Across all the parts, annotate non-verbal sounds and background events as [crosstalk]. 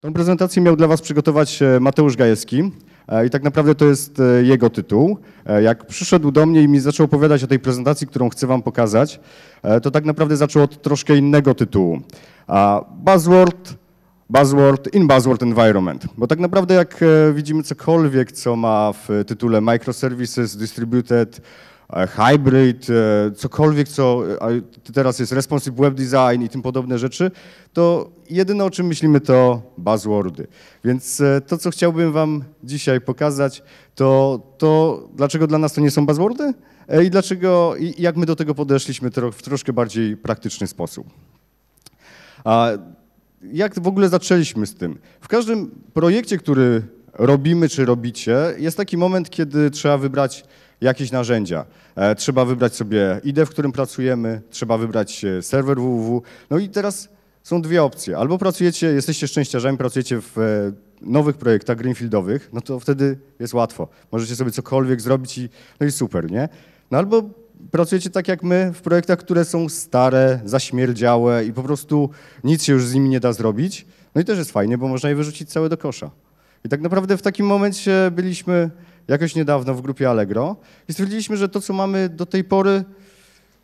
Tą prezentację miał dla Was przygotować e, Mateusz Gajewski e, i tak naprawdę to jest e, jego tytuł. Jak przyszedł do mnie i mi zaczął opowiadać o tej prezentacji, którą chcę Wam pokazać, to tak naprawdę zaczął od troszkę innego tytułu. Buzzword, buzzword in buzzword environment. Bo tak naprawdę jak widzimy cokolwiek, co ma w tytule microservices, distributed, E, hybrid, e, cokolwiek, co e, teraz jest responsive web design i tym podobne rzeczy, to jedyne o czym myślimy to buzzwordy. Więc to, co chciałbym wam dzisiaj pokazać, to, to dlaczego dla nas to nie są buzzwordy i dlaczego, i jak my do tego podeszliśmy w troszkę bardziej praktyczny sposób. A jak w ogóle zaczęliśmy z tym? W każdym projekcie, który robimy czy robicie, jest taki moment, kiedy trzeba wybrać jakieś narzędzia. E, trzeba wybrać sobie IDE, w którym pracujemy, trzeba wybrać e, serwer www. No i teraz są dwie opcje. Albo pracujecie, jesteście szczęściarzami, pracujecie w e, nowych projektach greenfieldowych, no to wtedy jest łatwo. Możecie sobie cokolwiek zrobić i no i super, nie? No albo pracujecie tak jak my w projektach, które są stare, zaśmierdziałe i po prostu nic się już z nimi nie da zrobić. No i też jest fajnie, bo można je wyrzucić całe do kosza. I tak naprawdę w takim momencie byliśmy jakoś niedawno w grupie Allegro i stwierdziliśmy, że to, co mamy do tej pory,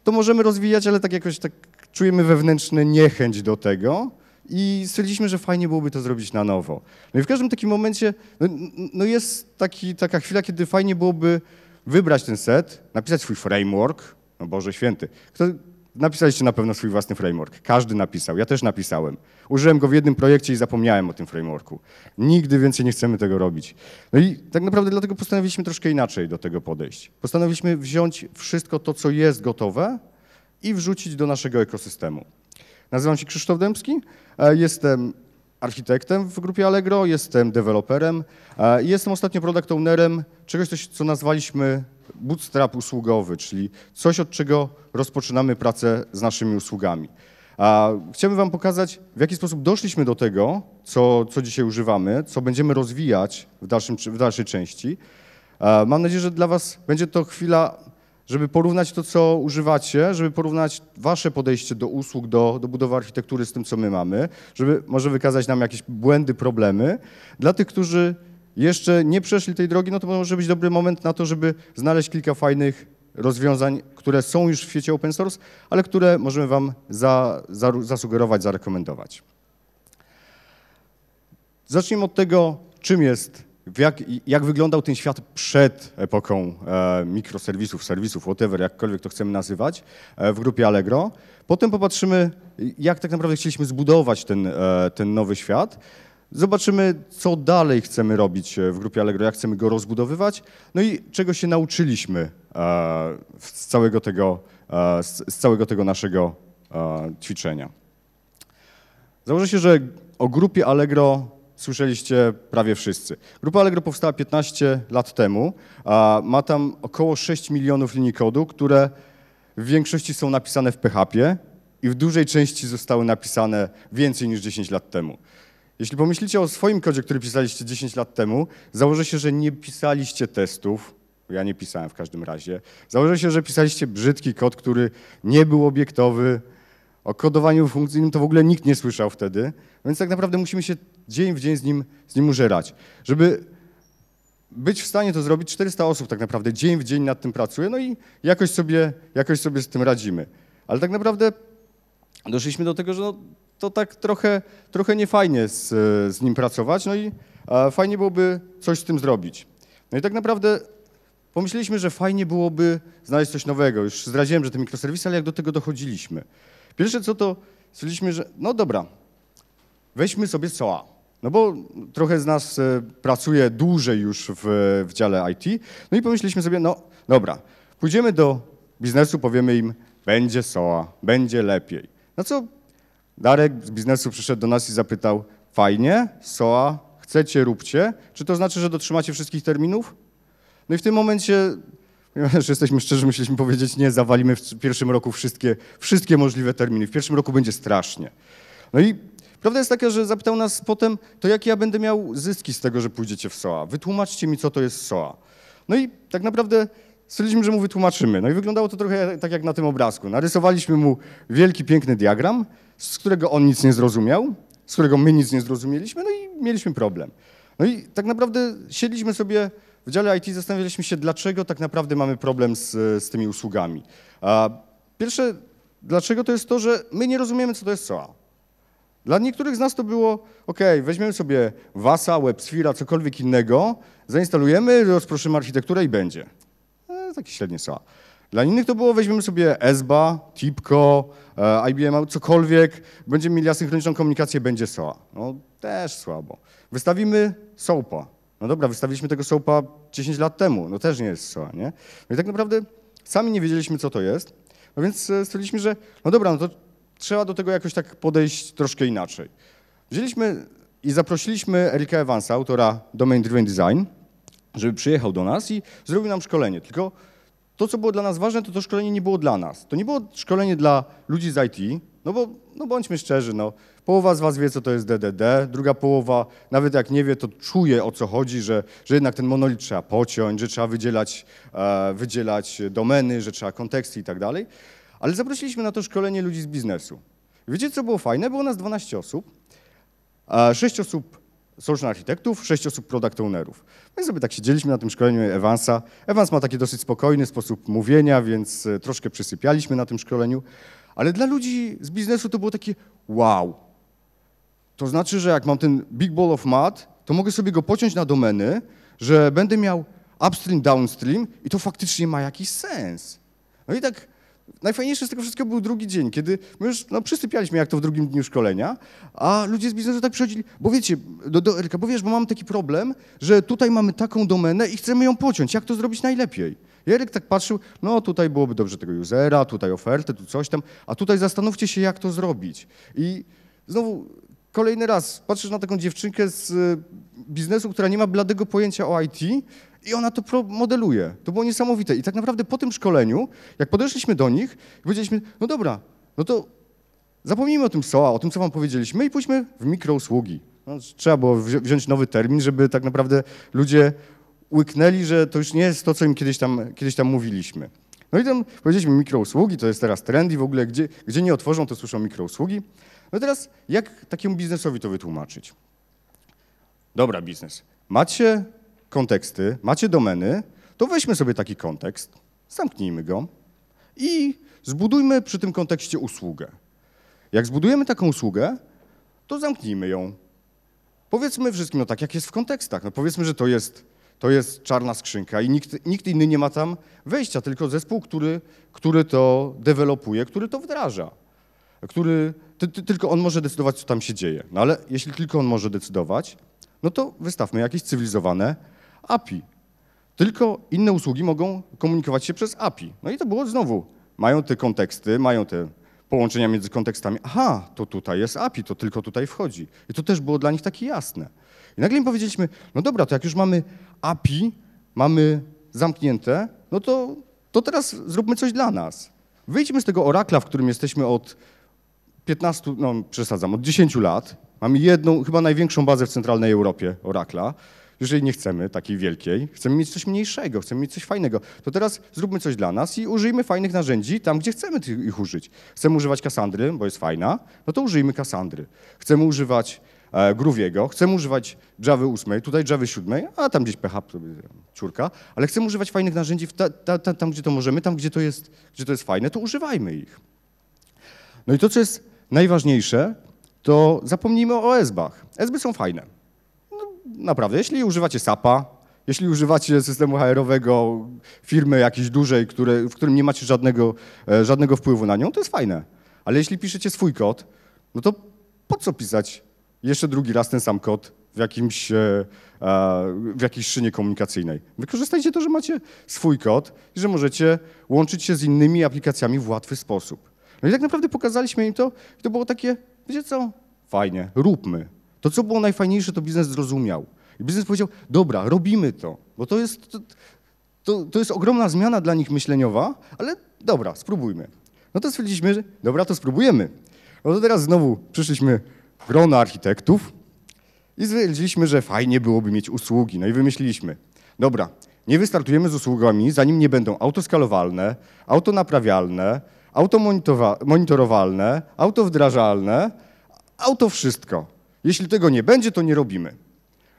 to możemy rozwijać, ale tak jakoś tak czujemy wewnętrzny niechęć do tego i stwierdziliśmy, że fajnie byłoby to zrobić na nowo. No i w każdym takim momencie, no, no jest taki, taka chwila, kiedy fajnie byłoby wybrać ten set, napisać swój framework, no Boże Święty. Kto, Napisaliście na pewno swój własny framework. Każdy napisał, ja też napisałem. Użyłem go w jednym projekcie i zapomniałem o tym frameworku. Nigdy więcej nie chcemy tego robić. No i tak naprawdę dlatego postanowiliśmy troszkę inaczej do tego podejść. Postanowiliśmy wziąć wszystko to, co jest gotowe i wrzucić do naszego ekosystemu. Nazywam się Krzysztof Dębski, e, jestem architektem w grupie Allegro, jestem deweloperem e, i jestem ostatnio product ownerem czegoś, co nazwaliśmy bootstrap usługowy, czyli coś, od czego rozpoczynamy pracę z naszymi usługami. A chciałbym Wam pokazać, w jaki sposób doszliśmy do tego, co, co dzisiaj używamy, co będziemy rozwijać w, dalszym, w dalszej części. A mam nadzieję, że dla Was będzie to chwila, żeby porównać to, co używacie, żeby porównać Wasze podejście do usług, do, do budowy architektury z tym, co my mamy, żeby może wykazać nam jakieś błędy, problemy. Dla tych, którzy jeszcze nie przeszli tej drogi, no to może być dobry moment na to, żeby znaleźć kilka fajnych rozwiązań, które są już w świecie open source, ale które możemy Wam za, za, zasugerować, zarekomendować. Zacznijmy od tego, czym jest, jak, jak wyglądał ten świat przed epoką e, mikroserwisów, serwisów, whatever, jakkolwiek to chcemy nazywać, e, w grupie Allegro. Potem popatrzymy, jak tak naprawdę chcieliśmy zbudować ten, e, ten nowy świat. Zobaczymy, co dalej chcemy robić e, w grupie Allegro, jak chcemy go rozbudowywać, no i czego się nauczyliśmy e, z całego tego, e, z całego tego naszego ćwiczenia. Założę się, że o grupie Allegro słyszeliście prawie wszyscy. Grupa Allegro powstała 15 lat temu. Ma tam około 6 milionów linii kodu, które w większości są napisane w PHP i w dużej części zostały napisane więcej niż 10 lat temu. Jeśli pomyślicie o swoim kodzie, który pisaliście 10 lat temu, założę się, że nie pisaliście testów, ja nie pisałem w każdym razie. Założę się, że pisaliście brzydki kod, który nie był obiektowy. O kodowaniu funkcyjnym to w ogóle nikt nie słyszał wtedy, więc tak naprawdę musimy się dzień w dzień z nim, z nim użerać. Żeby być w stanie to zrobić, 400 osób tak naprawdę dzień w dzień nad tym pracuje, no i jakoś sobie, jakoś sobie z tym radzimy. Ale tak naprawdę doszliśmy do tego, że no, to tak trochę, trochę niefajnie z, z nim pracować, no i fajnie byłoby coś z tym zrobić. No i tak naprawdę pomyśleliśmy, że fajnie byłoby znaleźć coś nowego. Już zdradziłem, że te mikroserwisy, ale jak do tego dochodziliśmy. Pierwsze co to stwierdziliśmy, że no dobra, weźmy sobie SOA. No bo trochę z nas e, pracuje dłużej już w, w dziale IT. No i pomyśleliśmy sobie, no dobra, pójdziemy do biznesu, powiemy im, będzie SOA, będzie lepiej. No co Darek z biznesu przyszedł do nas i zapytał, fajnie, SOA, chcecie, róbcie, czy to znaczy, że dotrzymacie wszystkich terminów? No i w tym momencie, ponieważ [laughs] jesteśmy szczerzy, myśleliśmy powiedzieć, nie, zawalimy w pierwszym roku wszystkie, wszystkie możliwe terminy, w pierwszym roku będzie strasznie. No i Prawda jest taka, że zapytał nas potem, to jakie ja będę miał zyski z tego, że pójdziecie w SOA. Wytłumaczcie mi, co to jest SOA. No i tak naprawdę stwierdziliśmy, że mu wytłumaczymy. No i wyglądało to trochę tak jak na tym obrazku. Narysowaliśmy mu wielki, piękny diagram, z którego on nic nie zrozumiał, z którego my nic nie zrozumieliśmy, no i mieliśmy problem. No i tak naprawdę siedliśmy sobie w dziale IT, zastanawialiśmy się, dlaczego tak naprawdę mamy problem z, z tymi usługami. A pierwsze, dlaczego to jest to, że my nie rozumiemy, co to jest SOA. Dla niektórych z nas to było, ok, weźmiemy sobie Vasa, WebSphere, cokolwiek innego, zainstalujemy, rozproszymy architekturę i będzie takie średnie SOA. Dla innych to było weźmiemy sobie ESBA, TIPCO, e, IBM, cokolwiek, będziemy mieli asynchroniczną komunikację, będzie SOA. No też słabo. Wystawimy SOAPA. No dobra, wystawiliśmy tego SOAPA 10 lat temu, no też nie jest SOA, nie? No i tak naprawdę sami nie wiedzieliśmy, co to jest, no więc e, stwierdziliśmy, że no dobra, no to trzeba do tego jakoś tak podejść troszkę inaczej. Wzięliśmy i zaprosiliśmy Erika Evansa, autora Domain Driven Design, żeby przyjechał do nas i zrobił nam szkolenie. Tylko to, co było dla nas ważne, to to szkolenie nie było dla nas. To nie było szkolenie dla ludzi z IT, no bo no bądźmy szczerzy, no, połowa z was wie, co to jest DDD, druga połowa, nawet jak nie wie, to czuje, o co chodzi, że, że jednak ten monolit trzeba pociąć, że trzeba wydzielać, e, wydzielać domeny, że trzeba konteksty i tak dalej. Ale zaprosiliśmy na to szkolenie ludzi z biznesu. Wiecie, co było fajne? Było nas 12 osób. 6 e, osób solution architektów, sześć osób product ownerów. No i sobie tak siedzieliśmy na tym szkoleniu Evansa. Evans ma taki dosyć spokojny sposób mówienia, więc e, troszkę przysypialiśmy na tym szkoleniu, ale dla ludzi z biznesu to było takie wow. To znaczy, że jak mam ten big ball of mud, to mogę sobie go pociąć na domeny, że będę miał upstream, downstream i to faktycznie ma jakiś sens. No i tak najfajniejszy z tego wszystkiego był drugi dzień, kiedy my już no, przysypialiśmy jak to w drugim dniu szkolenia, a ludzie z biznesu tak przychodzili, bo wiecie, do, do Eryka, bo wiesz, bo mamy taki problem, że tutaj mamy taką domenę i chcemy ją pociąć, jak to zrobić najlepiej? I Eryk tak patrzył, no tutaj byłoby dobrze tego usera, tutaj ofertę, tu coś tam, a tutaj zastanówcie się, jak to zrobić. I znowu kolejny raz patrzysz na taką dziewczynkę z e, biznesu, która nie ma bladego pojęcia o IT, i ona to modeluje. To było niesamowite. I tak naprawdę po tym szkoleniu, jak podeszliśmy do nich, powiedzieliśmy, no dobra, no to zapomnijmy o tym SOA, o tym, co wam powiedzieliśmy i pójdźmy w mikrousługi. No, trzeba było wziąć nowy termin, żeby tak naprawdę ludzie łyknęli, że to już nie jest to, co im kiedyś tam, kiedyś tam mówiliśmy. No i tam powiedzieliśmy mikrousługi, to jest teraz trend i w ogóle gdzie, gdzie nie otworzą, to słyszą mikrousługi. No teraz jak takiemu biznesowi to wytłumaczyć? Dobra, biznes. Macie konteksty, macie domeny, to weźmy sobie taki kontekst, zamknijmy go i zbudujmy przy tym kontekście usługę. Jak zbudujemy taką usługę, to zamknijmy ją. Powiedzmy wszystkim, no tak jak jest w kontekstach, no powiedzmy, że to jest, to jest czarna skrzynka i nikt, nikt inny nie ma tam wejścia, tylko zespół, który, który to dewelopuje, który to wdraża, który, ty, ty, tylko on może decydować, co tam się dzieje. No ale jeśli tylko on może decydować, no to wystawmy jakieś cywilizowane API. Tylko inne usługi mogą komunikować się przez API. No i to było znowu, mają te konteksty, mają te połączenia między kontekstami. Aha, to tutaj jest API, to tylko tutaj wchodzi. I to też było dla nich takie jasne. I nagle im powiedzieliśmy, no dobra, to jak już mamy API, mamy zamknięte, no to, to teraz zróbmy coś dla nas. Wyjdźmy z tego orakla, w którym jesteśmy od 15, no przesadzam, od 10 lat. Mamy jedną, chyba największą bazę w centralnej Europie orakla. Jeżeli nie chcemy takiej wielkiej, chcemy mieć coś mniejszego, chcemy mieć coś fajnego, to teraz zróbmy coś dla nas i użyjmy fajnych narzędzi tam, gdzie chcemy ich użyć. Chcemy używać Kasandry, bo jest fajna, no to użyjmy Kasandry. Chcemy używać e, chcemy używać Java 8, tutaj Java 7, a tam gdzieś PHP, ciurka, ale chcemy używać fajnych narzędzi ta, ta, ta, tam, gdzie to możemy, tam, gdzie to, jest, gdzie to jest fajne, to używajmy ich. No i to, co jest najważniejsze, to zapomnijmy o ESBach. ESBy są fajne naprawdę, jeśli używacie SAP-a, jeśli używacie systemu HR-owego firmy jakiejś dużej, które, w którym nie macie żadnego, e, żadnego wpływu na nią, to jest fajne. Ale jeśli piszecie swój kod, no to po co pisać jeszcze drugi raz ten sam kod w, jakimś, e, e, w jakiejś szynie komunikacyjnej? Wykorzystajcie to, że macie swój kod i że możecie łączyć się z innymi aplikacjami w łatwy sposób. No i tak naprawdę pokazaliśmy im to i to było takie, wiecie co, fajnie, róbmy. To, co było najfajniejsze, to biznes zrozumiał. I biznes powiedział, dobra, robimy to, bo to jest, to, to, to jest ogromna zmiana dla nich myśleniowa, ale dobra, spróbujmy. No to stwierdziliśmy, że dobra, to spróbujemy. No to teraz znowu przyszliśmy grona architektów i stwierdziliśmy, że fajnie byłoby mieć usługi. No i wymyśliliśmy, dobra, nie wystartujemy z usługami, zanim nie będą autoskalowalne, autonaprawialne, automonitorowalne, autowdrażalne, auto monitorowalne, auto wszystko. Jeśli tego nie będzie, to nie robimy.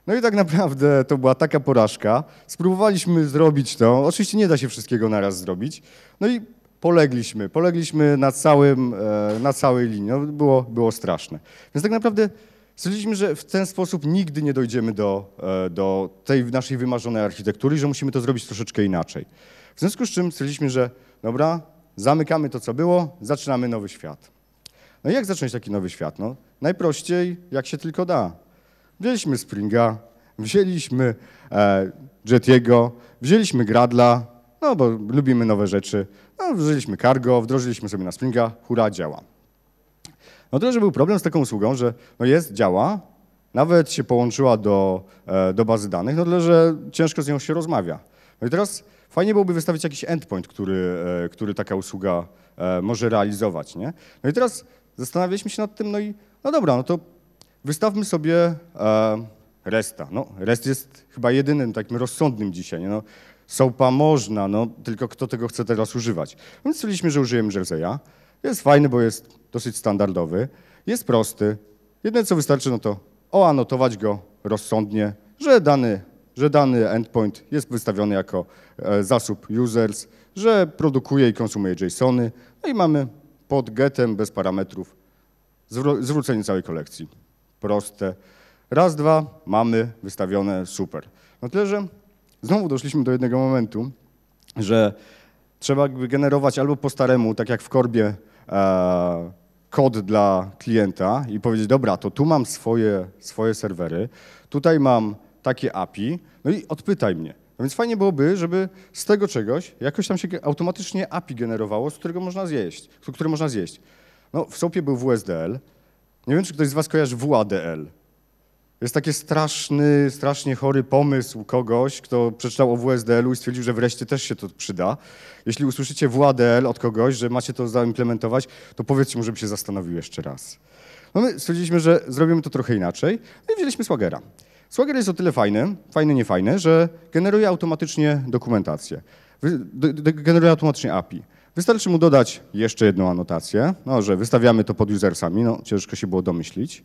No i tak naprawdę to była taka porażka. Spróbowaliśmy zrobić to. Oczywiście nie da się wszystkiego naraz zrobić. No i polegliśmy. Polegliśmy na, całym, e, na całej linii. No było, było straszne. Więc tak naprawdę stwierdziliśmy, że w ten sposób nigdy nie dojdziemy do, e, do tej naszej wymarzonej architektury, że musimy to zrobić troszeczkę inaczej. W związku z czym stwierdziliśmy, że dobra, zamykamy to, co było, zaczynamy nowy świat. No i jak zacząć taki nowy świat? No, Najprościej, jak się tylko da. Wzięliśmy Springa, wzięliśmy e, Jetiego, wzięliśmy Gradla, no bo lubimy nowe rzeczy. No, wzięliśmy Cargo, wdrożyliśmy sobie na Springa, hura, działa. No tyle, że był problem z taką usługą, że no jest, działa, nawet się połączyła do, e, do bazy danych, no tyle, że ciężko z nią się rozmawia. No i teraz fajnie byłoby wystawić jakiś endpoint, który, e, który taka usługa e, może realizować, nie? No i teraz zastanawialiśmy się nad tym, no i no dobra, no to wystawmy sobie e, resta. No, rest jest chyba jedynym takim rozsądnym dzisiaj. No, soapa można, no, tylko kto tego chce teraz używać. Więc stwierdziliśmy, że użyjemy jerseya. Jest fajny, bo jest dosyć standardowy. Jest prosty. Jedyne, co wystarczy, no to oanotować go rozsądnie, że dany, że dany endpoint jest wystawiony jako e, zasób users, że produkuje i konsumuje JSONy. No i mamy pod getem bez parametrów zwrócenie całej kolekcji. Proste. Raz, dwa, mamy wystawione, super. No tyle, że znowu doszliśmy do jednego momentu, że trzeba generować albo po staremu, tak jak w korbie, e, kod dla klienta i powiedzieć, dobra, to tu mam swoje, swoje serwery, tutaj mam takie API, no i odpytaj mnie. No więc fajnie byłoby, żeby z tego czegoś jakoś tam się automatycznie API generowało, z którego można zjeść, które można zjeść. No, w SOP-ie był WSDL. Nie wiem, czy ktoś z was kojarzy WADL. Jest taki straszny, strasznie chory pomysł kogoś, kto przeczytał o WSDL-u i stwierdził, że wreszcie też się to przyda. Jeśli usłyszycie WADL od kogoś, że macie to zaimplementować, to powiedzcie mu, żeby się zastanowił jeszcze raz. No my stwierdziliśmy, że zrobimy to trochę inaczej no i wzięliśmy Swagera. Swagger jest o tyle fajny, fajny, niefajny, że generuje automatycznie dokumentację. Generuje automatycznie API. Wystarczy mu dodać jeszcze jedną anotację, no, że wystawiamy to pod usersami, no ciężko się było domyślić.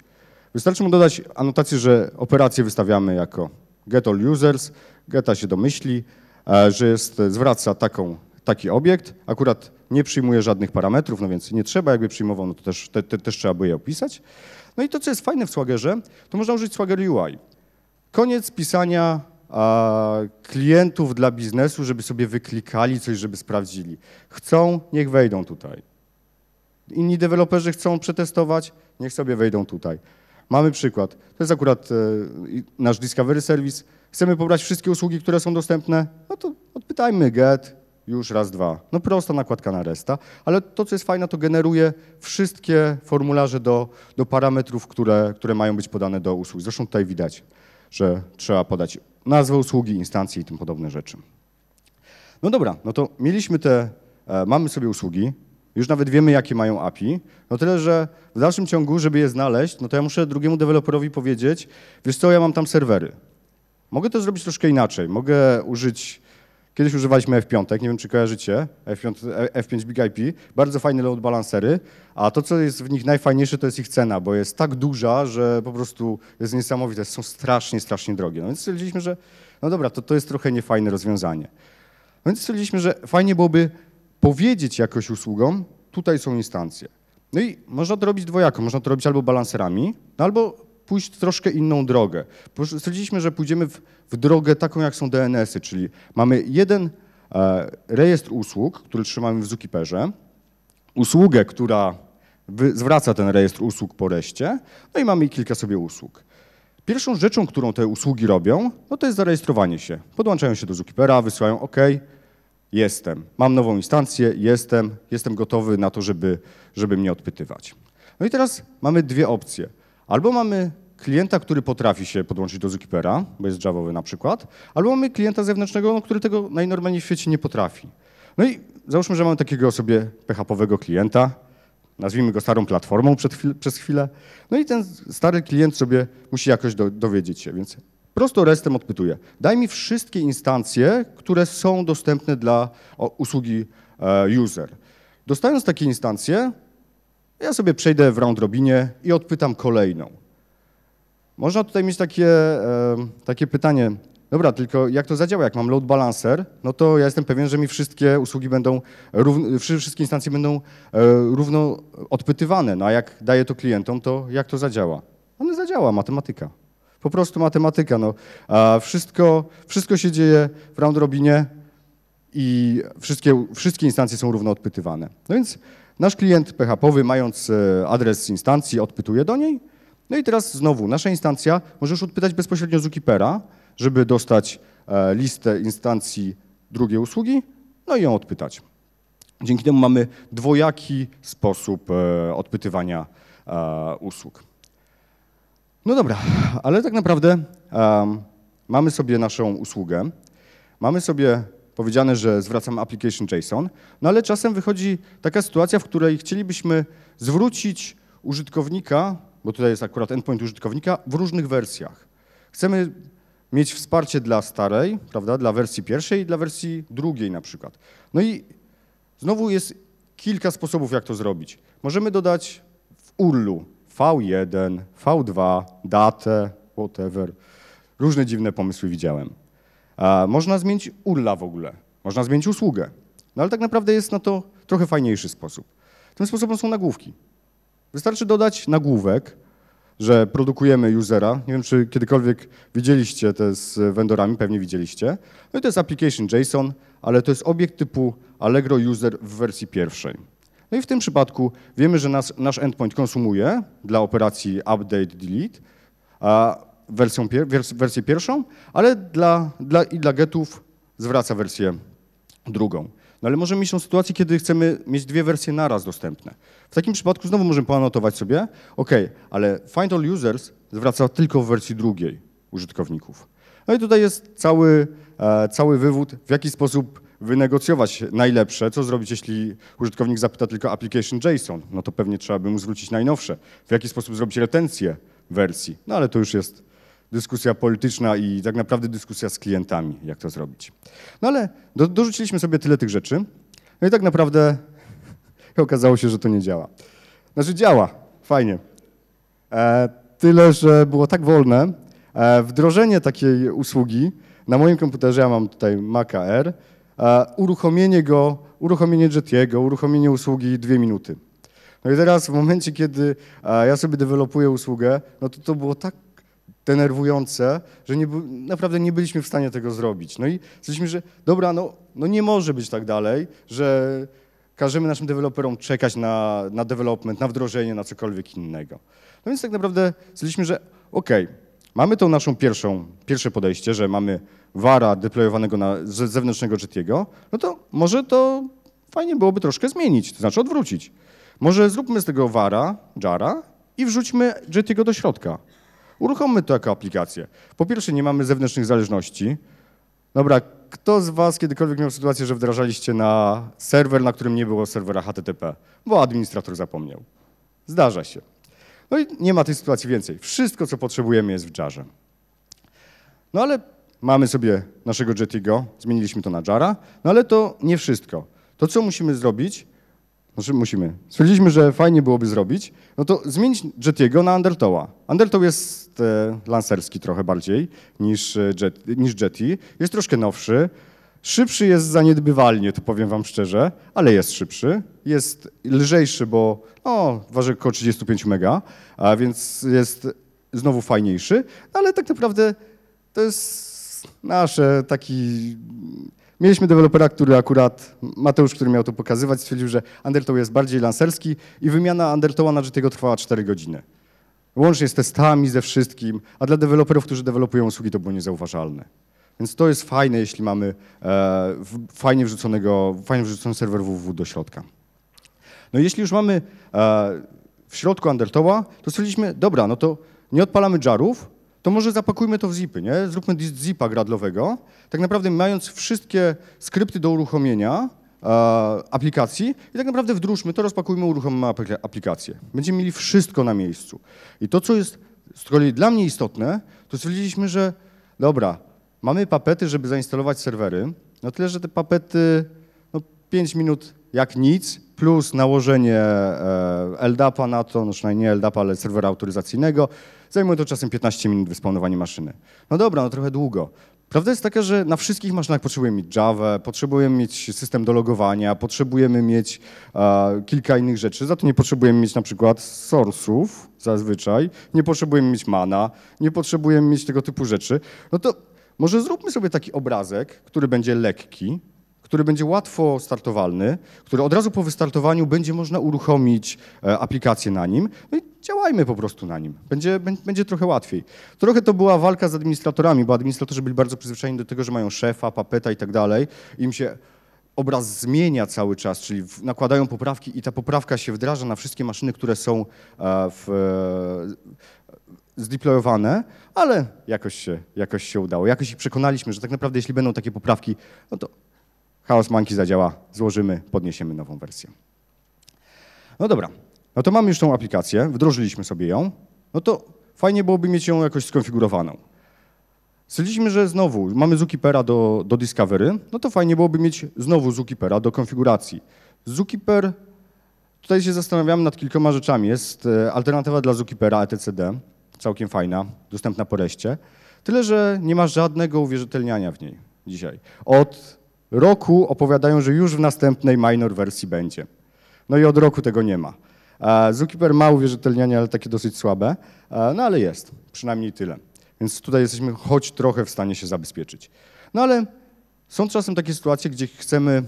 Wystarczy mu dodać anotację, że operację wystawiamy jako get all users, geta się domyśli, e, że jest, zwraca taką, taki obiekt, akurat nie przyjmuje żadnych parametrów, no więc nie trzeba, jakby przyjmował, no to też, te, te, też trzeba by je opisać. No i to, co jest fajne w Swaggerze, to można użyć Swagger UI. Koniec pisania klientów dla biznesu, żeby sobie wyklikali coś, żeby sprawdzili. Chcą, niech wejdą tutaj. Inni deweloperzy chcą przetestować, niech sobie wejdą tutaj. Mamy przykład. To jest akurat e, nasz Discovery Service. Chcemy pobrać wszystkie usługi, które są dostępne. No to odpytajmy GET, już raz, dwa. No prosta nakładka na resta, ale to, co jest fajne, to generuje wszystkie formularze do, do parametrów, które, które mają być podane do usług. Zresztą tutaj widać, że trzeba podać nazwę usługi, instancje i tym podobne rzeczy. No dobra, no to mieliśmy te, e, mamy sobie usługi, już nawet wiemy, jakie mają API. No tyle, że w dalszym ciągu, żeby je znaleźć, no to ja muszę drugiemu deweloperowi powiedzieć, wiesz co, ja mam tam serwery. Mogę to zrobić troszkę inaczej. Mogę użyć Kiedyś używaliśmy F5, nie wiem czy kojarzycie, F5, F5 Big IP, bardzo fajne load balancery, a to co jest w nich najfajniejsze to jest ich cena, bo jest tak duża, że po prostu jest niesamowite, są strasznie, strasznie drogie. No więc stwierdziliśmy, że no dobra, to, to jest trochę niefajne rozwiązanie. No więc stwierdziliśmy, że fajnie byłoby powiedzieć jakoś usługom, tutaj są instancje. No i można to robić dwojako, można to robić albo balancerami, no albo pójść troszkę inną drogę. Stwierdziliśmy, że pójdziemy w, w drogę taką, jak są DNS-y, czyli mamy jeden e, rejestr usług, który trzymamy w Zookeeperze, usługę, która wy, zwraca ten rejestr usług po reszcie, no i mamy kilka sobie usług. Pierwszą rzeczą, którą te usługi robią, no to jest zarejestrowanie się. Podłączają się do Zookeepera, wysyłają OK, jestem, mam nową instancję, jestem, jestem gotowy na to, żeby, żeby mnie odpytywać. No i teraz mamy dwie opcje. Albo mamy klienta, który potrafi się podłączyć do Zookeepera, bo jest Javowy na przykład, albo mamy klienta zewnętrznego, no, który tego najnormalniej w świecie nie potrafi. No i załóżmy, że mamy takiego sobie PHP-owego klienta, nazwijmy go starą platformą chwil, przez chwilę, no i ten stary klient sobie musi jakoś do, dowiedzieć się, więc prosto restem odpytuje. Daj mi wszystkie instancje, które są dostępne dla usługi e, user. Dostając takie instancje, ja sobie przejdę w round robinie i odpytam kolejną. Można tutaj mieć takie, takie pytanie, dobra, tylko jak to zadziała, jak mam load balancer, no to ja jestem pewien, że mi wszystkie usługi będą, wszystkie instancje będą e, równo odpytywane, no a jak daję to klientom, to jak to zadziała? Ono zadziała, matematyka. Po prostu matematyka, no. Wszystko, wszystko się dzieje w round robinie i wszystkie, wszystkie instancje są równo odpytywane. No więc nasz klient PHP-owy, mając e, adres instancji, odpytuje do niej, no i teraz znowu nasza instancja możesz odpytać bezpośrednio Zookeepera, żeby dostać e, listę instancji drugiej usługi, no i ją odpytać. Dzięki temu mamy dwojaki sposób e, odpytywania e, usług. No dobra, ale tak naprawdę mamy sobie naszą usługę, mamy sobie powiedziane, że zwracamy application JSON, no ale czasem wychodzi taka sytuacja, w której chcielibyśmy zwrócić użytkownika bo tutaj jest akurat endpoint użytkownika, w różnych wersjach. Chcemy mieć wsparcie dla starej, prawda, dla wersji pierwszej i dla wersji drugiej na przykład. No i znowu jest kilka sposobów, jak to zrobić. Możemy dodać w URL-u V1, V2, datę, whatever. Różne dziwne pomysły widziałem. A można zmienić URL-a w ogóle, można zmienić usługę. No ale tak naprawdę jest na to trochę fajniejszy sposób. Tym sposobem są nagłówki. Wystarczy dodać nagłówek, że produkujemy usera. Nie wiem, czy kiedykolwiek widzieliście to z vendorami, pewnie widzieliście. No i to jest application JSON, ale to jest obiekt typu Allegro user w wersji pierwszej. No i w tym przypadku wiemy, że nas, nasz endpoint konsumuje dla operacji update, delete a wersją, wersję pierwszą, ale dla, dla, i dla getów zwraca wersję drugą. No ale możemy mieć tą sytuację, kiedy chcemy mieć dwie wersje naraz dostępne. W takim przypadku znowu możemy poanotować sobie, ok, ale find all users zwraca tylko w wersji drugiej użytkowników. No i tutaj jest cały, e, cały wywód, w jaki sposób wynegocjować najlepsze, co zrobić, jeśli użytkownik zapyta tylko application JSON, no to pewnie trzeba by mu zwrócić najnowsze. W jaki sposób zrobić retencję wersji, no ale to już jest dyskusja polityczna i tak naprawdę dyskusja z klientami, jak to zrobić. No ale do, dorzuciliśmy sobie tyle tych rzeczy, no i tak naprawdę [laughs] okazało się, że to nie działa. Znaczy działa, fajnie. E, tyle, że było tak wolne. E, wdrożenie takiej usługi na moim komputerze, ja mam tutaj Maca R, e, uruchomienie go, uruchomienie Jetiego, uruchomienie usługi dwie minuty. No i teraz w momencie, kiedy e, ja sobie dewelopuję usługę, no to to było tak denerwujące, że nie, naprawdę nie byliśmy w stanie tego zrobić. No i stwierdziliśmy, że dobra, no, no nie może być tak dalej, że każemy naszym deweloperom czekać na, na development, na wdrożenie, na cokolwiek innego. No więc tak naprawdę stwierdziliśmy, że okej, okay, mamy tą naszą pierwszą, pierwsze podejście, że mamy wara deployowanego na, z zewnętrznego Jetiego, no to może to fajnie byłoby troszkę zmienić, to znaczy odwrócić. Może zróbmy z tego wara, jara i wrzućmy Jetiego do środka. Uruchommy to jako aplikację. Po pierwsze, nie mamy zewnętrznych zależności. Dobra, kto z was kiedykolwiek miał sytuację, że wdrażaliście na serwer, na którym nie było serwera HTTP, bo administrator zapomniał? Zdarza się. No i nie ma tej sytuacji więcej. Wszystko, co potrzebujemy, jest w jarze. No ale mamy sobie naszego Jettigo, zmieniliśmy to na jara, no ale to nie wszystko. To, co musimy zrobić, znaczy musimy. Stwierdziliśmy, że fajnie byłoby zrobić, no to zmienić Jetiego na Undertow'a. Undertow jest e, lancerski trochę bardziej niż, e, jet, niż Jetty. Jest troszkę nowszy. Szybszy jest zaniedbywalnie, to powiem wam szczerze, ale jest szybszy. Jest lżejszy, bo no, waży około 35 mega, a więc jest znowu fajniejszy, ale tak naprawdę to jest nasze taki Mieliśmy dewelopera, który akurat, Mateusz, który miał to pokazywać, stwierdził, że Undertow jest bardziej lancerski i wymiana Undertowa na GT'ego trwała 4 godziny. Łącznie z testami, ze wszystkim, a dla deweloperów, którzy dewelopują usługi, to było niezauważalne. Więc to jest fajne, jeśli mamy e, fajnie, wrzuconego, fajnie wrzucony serwer www do środka. No jeśli już mamy e, w środku Undertowa, to stwierdziliśmy, dobra, no to nie odpalamy jarów, to może zapakujmy to w zipy, nie? Zróbmy zipa gradlowego. Tak naprawdę mając wszystkie skrypty do uruchomienia e, aplikacji i tak naprawdę wdróżmy to, rozpakujmy, uruchomimy aplikację. Będziemy mieli wszystko na miejscu. I to, co jest z kolei dla mnie istotne, to stwierdziliśmy, że dobra, mamy papety, żeby zainstalować serwery, no tyle, że te papety, no 5 minut jak nic, plus nałożenie e, LDAP-a na to, no przynajmniej znaczy nie LDAP-a, ale serwera autoryzacyjnego. Zajmuje to czasem 15 minut wyspawnowanie maszyny. No dobra, no trochę długo. Prawda jest taka, że na wszystkich maszynach potrzebujemy mieć Java, potrzebujemy mieć system do logowania, potrzebujemy mieć e, kilka innych rzeczy. Za to nie potrzebujemy mieć na przykład source'ów zazwyczaj, nie potrzebujemy mieć mana, nie potrzebujemy mieć tego typu rzeczy. No to może zróbmy sobie taki obrazek, który będzie lekki, który będzie łatwo startowalny, który od razu po wystartowaniu będzie można uruchomić e, aplikację na nim. No i działajmy po prostu na nim. Będzie, będzie trochę łatwiej. Trochę to była walka z administratorami, bo administratorzy byli bardzo przyzwyczajeni do tego, że mają szefa, papeta i tak dalej. Im się obraz zmienia cały czas, czyli nakładają poprawki i ta poprawka się wdraża na wszystkie maszyny, które są e, w, e, zdeployowane, ale jakoś się, jakoś się udało. Jakoś ich przekonaliśmy, że tak naprawdę jeśli będą takie poprawki, no to Chaos Monkey zadziała, złożymy, podniesiemy nową wersję. No dobra, no to mamy już tą aplikację, wdrożyliśmy sobie ją, no to fajnie byłoby mieć ją jakoś skonfigurowaną. Stwierdziliśmy, że znowu mamy Zookeepera do, do Discovery, no to fajnie byłoby mieć znowu Zookeepera do konfiguracji. Zookeeper, tutaj się zastanawiamy nad kilkoma rzeczami. Jest e, alternatywa dla Zookeepera etcd, całkiem fajna, dostępna po reszcie. Tyle, że nie ma żadnego uwierzytelniania w niej dzisiaj. Od roku opowiadają, że już w następnej minor wersji będzie. No i od roku tego nie ma. Zookeeper ma uwierzytelnianie, ale takie dosyć słabe, no ale jest, przynajmniej tyle. Więc tutaj jesteśmy choć trochę w stanie się zabezpieczyć. No ale są czasem takie sytuacje, gdzie chcemy,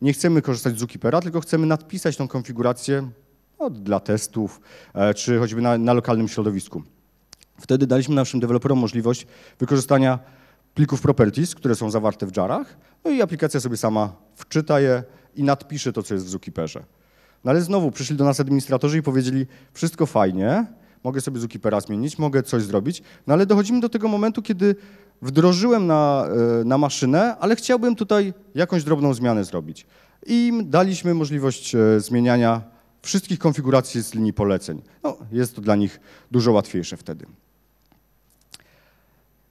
nie chcemy korzystać z Zookeepera, tylko chcemy nadpisać tą konfigurację no, dla testów, e, czy choćby na, na lokalnym środowisku. Wtedy daliśmy naszym deweloperom możliwość wykorzystania plików properties, które są zawarte w jarach, no i aplikacja sobie sama wczyta je i nadpisze to, co jest w Zookeeperze. No ale znowu przyszli do nas administratorzy i powiedzieli, wszystko fajnie, mogę sobie Zookeepera zmienić, mogę coś zrobić, no ale dochodzimy do tego momentu, kiedy wdrożyłem na, e, na maszynę, ale chciałbym tutaj jakąś drobną zmianę zrobić. I daliśmy możliwość e, zmieniania wszystkich konfiguracji z linii poleceń. No, jest to dla nich dużo łatwiejsze wtedy.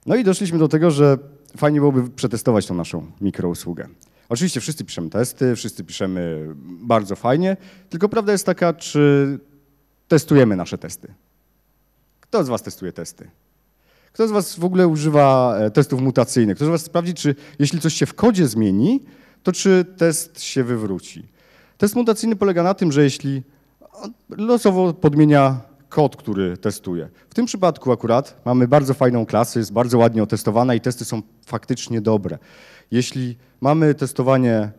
No i doszliśmy do tego, że fajnie byłoby przetestować tą naszą mikrousługę. Oczywiście wszyscy piszemy testy, wszyscy piszemy bardzo fajnie, tylko prawda jest taka, czy testujemy nasze testy. Kto z was testuje testy? Kto z was w ogóle używa e, testów mutacyjnych? Kto z was sprawdzi, czy jeśli coś się w kodzie zmieni, to czy test się wywróci? Test mutacyjny polega na tym, że jeśli e, losowo podmienia kod, który testuje. W tym przypadku akurat mamy bardzo fajną klasę, jest bardzo ładnie otestowana i testy są faktycznie dobre. Jeśli mamy testowanie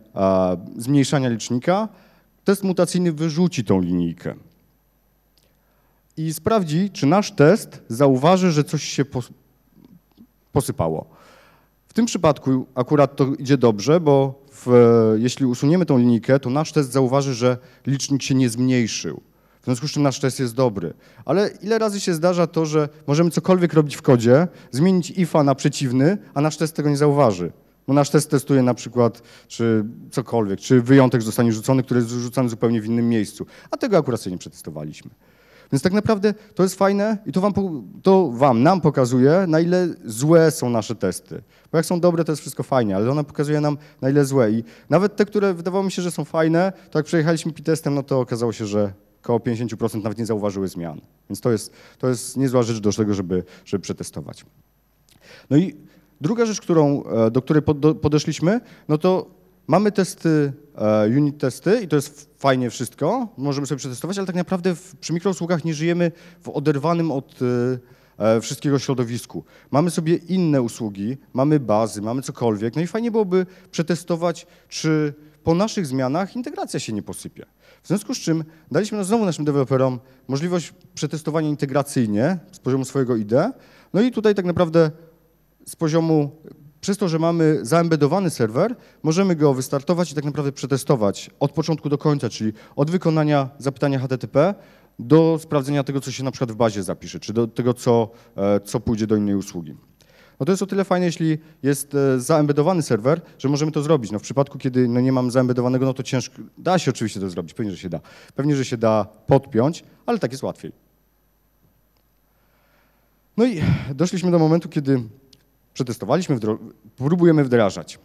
zmniejszania licznika, test mutacyjny wyrzuci tą linijkę i sprawdzi, czy nasz test zauważy, że coś się posypało. W tym przypadku akurat to idzie dobrze, bo w, jeśli usuniemy tą linijkę, to nasz test zauważy, że licznik się nie zmniejszył. W związku z czym nasz test jest dobry. Ale ile razy się zdarza to, że możemy cokolwiek robić w kodzie, zmienić ifa na przeciwny, a nasz test tego nie zauważy. Bo nasz test testuje na przykład, czy cokolwiek, czy wyjątek zostanie rzucony, który jest rzucany zupełnie w innym miejscu. A tego akurat sobie nie przetestowaliśmy. Więc tak naprawdę to jest fajne i to wam, to wam, nam pokazuje, na ile złe są nasze testy. Bo jak są dobre, to jest wszystko fajnie, ale ona pokazuje nam, na ile złe. I nawet te, które wydawało mi się, że są fajne, to jak przejechaliśmy pitestem, no to okazało się, że koło 50% nawet nie zauważyły zmian. Więc to jest, to jest niezła rzecz do tego, żeby, żeby przetestować. No i druga rzecz, którą, e, do której podeszliśmy, no to mamy testy, e, unit testy i to jest fajnie wszystko, możemy sobie przetestować, ale tak naprawdę w, przy mikrousługach nie żyjemy w oderwanym od e, wszystkiego środowisku. Mamy sobie inne usługi, mamy bazy, mamy cokolwiek, no i fajnie byłoby przetestować, czy po naszych zmianach integracja się nie posypie. W związku z czym daliśmy no znowu naszym deweloperom możliwość przetestowania integracyjnie z poziomu swojego IDE. No i tutaj tak naprawdę z poziomu, przez to, że mamy zaembedowany serwer, możemy go wystartować i tak naprawdę przetestować od początku do końca, czyli od wykonania zapytania HTTP do sprawdzenia tego, co się na przykład w bazie zapisze, czy do tego, co, e, co pójdzie do innej usługi. No to jest o tyle fajne, jeśli jest e, zaembedowany serwer, że możemy to zrobić. No w przypadku, kiedy no nie mam zaembedowanego, no to ciężko, da się oczywiście to zrobić, pewnie, że się da. Pewnie, że się da podpiąć, ale tak jest łatwiej. No i doszliśmy do momentu, kiedy przetestowaliśmy, próbujemy wdrażać.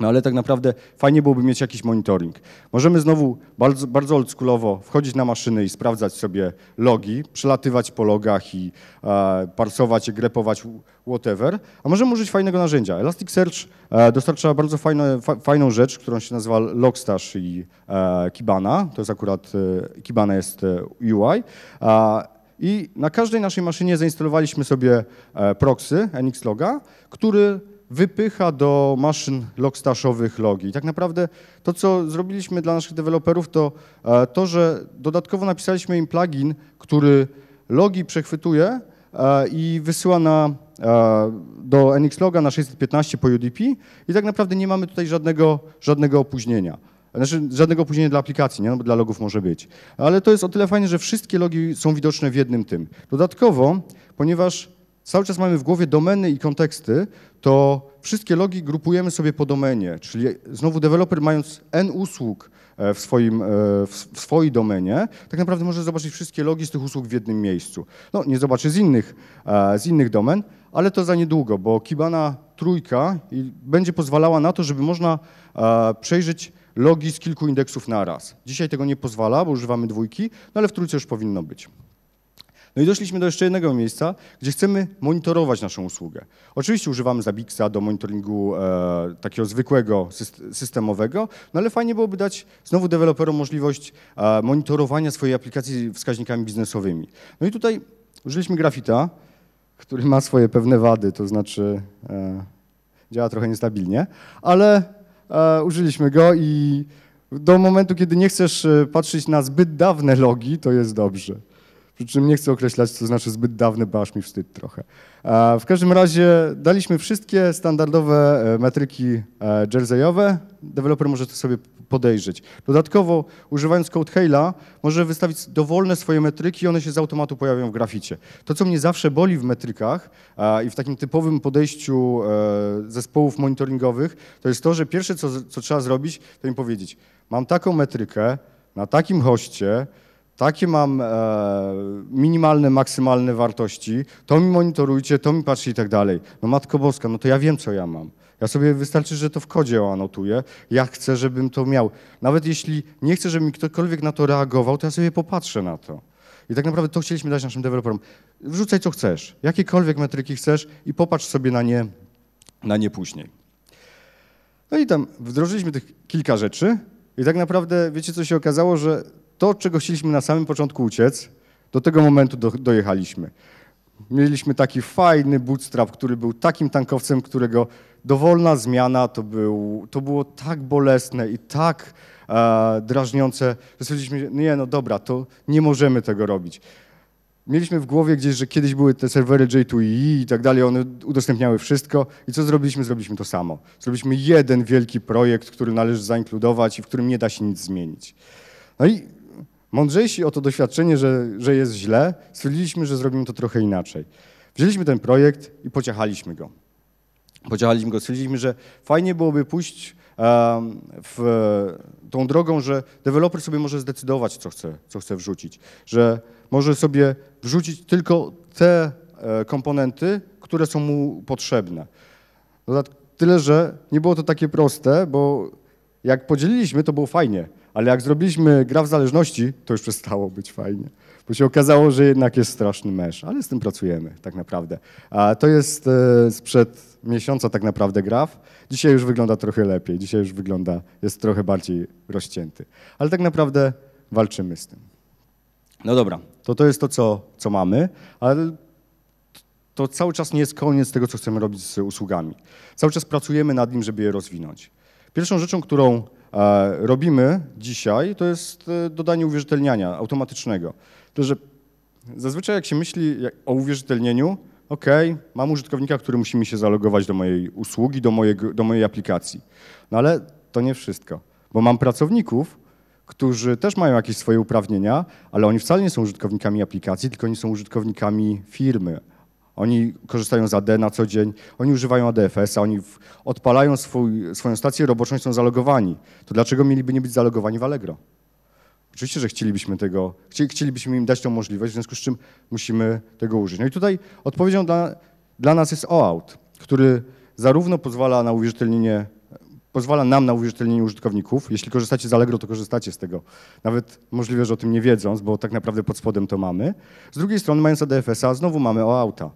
No ale tak naprawdę fajnie byłoby mieć jakiś monitoring. Możemy znowu bardzo, bardzo oldschoolowo wchodzić na maszyny i sprawdzać sobie logi, przelatywać po logach i e, parsować, grepować, whatever. A możemy użyć fajnego narzędzia. Elasticsearch e, dostarcza bardzo fajne, fa, fajną rzecz, którą się nazywa Logstash i e, Kibana. To jest akurat, e, Kibana jest e, UI. I na każdej naszej maszynie zainstalowaliśmy sobie e, proxy NXLoga, który wypycha do maszyn logstashowych logi. I tak naprawdę to, co zrobiliśmy dla naszych deweloperów, to e, to, że dodatkowo napisaliśmy im plugin, który logi przechwytuje e, i wysyła na, e, do NXLoga na 615 po UDP i tak naprawdę nie mamy tutaj żadnego, żadnego opóźnienia. Znaczy, żadnego opóźnienia dla aplikacji, nie? No, bo dla logów może być. Ale to jest o tyle fajne, że wszystkie logi są widoczne w jednym tym. Dodatkowo, ponieważ cały czas mamy w głowie domeny i konteksty, to wszystkie logi grupujemy sobie po domenie, czyli znowu deweloper mając n usług e, w, swoim, e, w swojej domenie, tak naprawdę może zobaczyć wszystkie logi z tych usług w jednym miejscu. No, nie zobaczy z innych, e, z innych domen, ale to za niedługo, bo Kibana trójka będzie pozwalała na to, żeby można przejrzeć logi z kilku indeksów na raz. Dzisiaj tego nie pozwala, bo używamy dwójki, no ale w trójce już powinno być. No i doszliśmy do jeszcze jednego miejsca, gdzie chcemy monitorować naszą usługę. Oczywiście używamy Zabixa do monitoringu e, takiego zwykłego, systemowego, no ale fajnie byłoby dać znowu deweloperom możliwość e, monitorowania swojej aplikacji wskaźnikami biznesowymi. No i tutaj użyliśmy Grafita, który ma swoje pewne wady, to znaczy e, działa trochę niestabilnie, ale e, użyliśmy go i do momentu, kiedy nie chcesz e, patrzeć na zbyt dawne logi, to jest dobrze. Przy czym nie chcę określać, co znaczy zbyt dawny, bo aż mi wstyd trochę. W każdym razie daliśmy wszystkie standardowe e, metryki e, jerseyowe. Deweloper może to sobie podejrzeć. Dodatkowo, używając CodeHale'a, może wystawić dowolne swoje metryki i one się z automatu pojawią w graficie. To, co mnie zawsze boli w metrykach i w takim typowym podejściu e, zespołów monitoringowych, to jest to, że pierwsze, co, co trzeba zrobić, to im powiedzieć, mam taką metrykę, na takim hoście, takie mam e, minimalne, maksymalne wartości. To mi monitorujcie, to mi patrzcie i tak dalej. No Matko Boska, no to ja wiem, co ja mam. Ja sobie wystarczy, że to w kodzie anotuję. Ja chcę, żebym to miał. Nawet jeśli nie chcę, żeby mi ktokolwiek na to reagował, to ja sobie popatrzę na to. I tak naprawdę to chcieliśmy dać naszym deweloperom. Wrzucaj co chcesz, jakiekolwiek metryki chcesz i popatrz sobie na nie, na nie później. No i tam wdrożyliśmy tych kilka rzeczy i tak naprawdę wiecie co się okazało, że to, czego chcieliśmy na samym początku uciec, do tego momentu do, dojechaliśmy. Mieliśmy taki fajny bootstrap, który był takim tankowcem, którego dowolna zmiana to, był, to było tak bolesne i tak e, drażniące, że stwierdziliśmy, no nie no dobra, to nie możemy tego robić. Mieliśmy w głowie gdzieś, że kiedyś były te serwery J2EE i tak dalej, one udostępniały wszystko i co zrobiliśmy? Zrobiliśmy to samo. Zrobiliśmy jeden wielki projekt, który należy zainkludować i w którym nie da się nic zmienić. No i Mądrzejsi o to doświadczenie, że, że jest źle, stwierdziliśmy, że zrobimy to trochę inaczej. Wzięliśmy ten projekt i pociechaliśmy go. Pociechaliśmy go, stwierdziliśmy, że fajnie byłoby pójść w tą drogą, że deweloper sobie może zdecydować, co chce, co chce wrzucić, że może sobie wrzucić tylko te e, komponenty, które są mu potrzebne. Tyle, że nie było to takie proste, bo jak podzieliliśmy, to było fajnie, ale jak zrobiliśmy gra w zależności, to już przestało być fajnie. Bo się okazało, że jednak jest straszny mesz, ale z tym pracujemy tak naprawdę. A to jest e, sprzed miesiąca tak naprawdę graf. Dzisiaj już wygląda trochę lepiej, dzisiaj już wygląda, jest trochę bardziej rozcięty. Ale tak naprawdę walczymy z tym. No dobra, to to jest to, co, co mamy, ale to cały czas nie jest koniec tego, co chcemy robić z usługami. Cały czas pracujemy nad nim, żeby je rozwinąć. Pierwszą rzeczą, którą robimy dzisiaj, to jest e, dodanie uwierzytelniania automatycznego. To, że zazwyczaj jak się myśli o uwierzytelnieniu, OK, mam użytkownika, który musi mi się zalogować do mojej usługi, do, mojego, do mojej aplikacji. No ale to nie wszystko, bo mam pracowników, którzy też mają jakieś swoje uprawnienia, ale oni wcale nie są użytkownikami aplikacji, tylko oni są użytkownikami firmy oni korzystają z AD na co dzień, oni używają ADFS-a, oni odpalają swój, swoją stację roboczą i są zalogowani. To dlaczego mieliby nie być zalogowani w Allegro? Oczywiście, że chcielibyśmy tego, chcielibyśmy im dać tą możliwość, w związku z czym musimy tego użyć. No i tutaj odpowiedzią dla, dla nas jest OAuth, który zarówno pozwala na uwierzytelnienie pozwala nam na uwierzytelnienie użytkowników. Jeśli korzystacie z Allegro, to korzystacie z tego. Nawet możliwe, że o tym nie wiedząc, bo tak naprawdę pod spodem to mamy. Z drugiej strony, mając ADFS-a, znowu mamy o auta.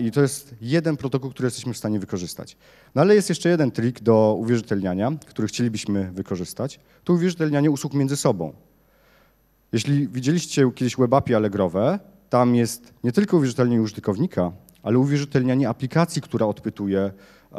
I to jest jeden protokół, który jesteśmy w stanie wykorzystać. No ale jest jeszcze jeden trik do uwierzytelniania, który chcielibyśmy wykorzystać. To uwierzytelnianie usług między sobą. Jeśli widzieliście kiedyś webapi allegrowe, tam jest nie tylko uwierzytelnienie użytkownika, ale uwierzytelnianie aplikacji, która odpytuje E,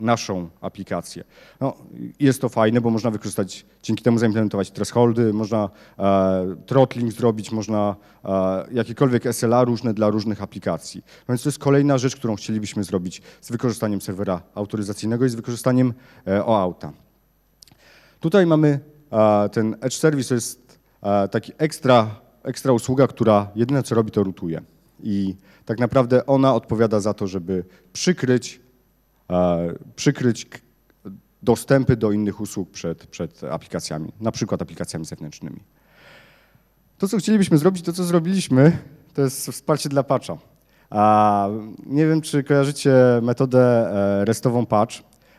naszą aplikację. No, jest to fajne, bo można wykorzystać, dzięki temu zaimplementować thresholdy, można e, throttling zrobić, można e, jakiekolwiek SLA różne dla różnych aplikacji. No więc to jest kolejna rzecz, którą chcielibyśmy zrobić z wykorzystaniem serwera autoryzacyjnego i z wykorzystaniem e, OAuta. Tutaj mamy e, ten Edge Service, to jest e, taki ekstra, ekstra usługa, która jedyne co robi to rutuje. I tak naprawdę ona odpowiada za to, żeby przykryć E, przykryć dostępy do innych usług przed, przed aplikacjami, na przykład aplikacjami zewnętrznymi. To, co chcielibyśmy zrobić, to co zrobiliśmy, to jest wsparcie dla patcha. A, nie wiem, czy kojarzycie metodę e, restową patch,